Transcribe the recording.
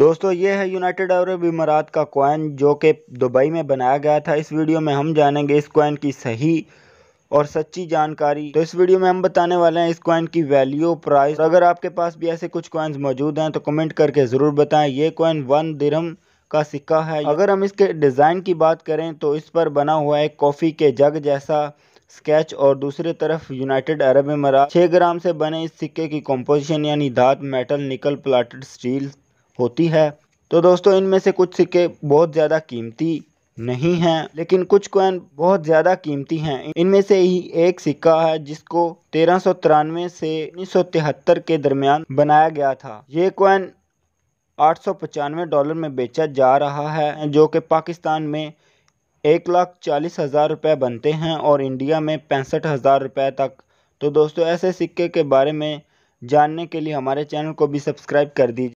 दोस्तों ये है यूनाइटेड अरब इमारात का कॉइन जो कि दुबई में बनाया गया था इस वीडियो में हम जानेंगे इस कॉइन की सही और सच्ची जानकारी तो इस वीडियो में हम बताने वाले हैं इस कॉइन की वैल्यू प्राइस तो अगर आपके पास भी ऐसे कुछ कॉइन्स मौजूद हैं तो कमेंट करके ज़रूर बताएं ये कॉइन वन दिरहम का सिक्का है अगर हम इसके डिज़ाइन की बात करें तो इस पर बना हुआ एक कॉफ़ी के जग जैसा स्केच और दूसरी तरफ यूनाइटेड अरब इमारात छः ग्राम से बने इस सिक्के की कंपोजिशन यानी धात मेटल निकल प्लाटेड स्टील होती है तो दोस्तों इनमें से कुछ सिक्के बहुत ज़्यादा कीमती नहीं हैं लेकिन कुछ कॉइन बहुत ज़्यादा कीमती हैं इनमें से ही एक सिक्का है जिसको तेरह से उन्नीस के दरमियान बनाया गया था ये कॉइन आठ डॉलर में बेचा जा रहा है जो कि पाकिस्तान में एक लाख चालीस हज़ार रुपये बनते हैं और इंडिया में पैंसठ हज़ार रुपये तक तो दोस्तों ऐसे सिक्के के बारे में जानने के लिए हमारे चैनल को भी सब्सक्राइब कर दीजिए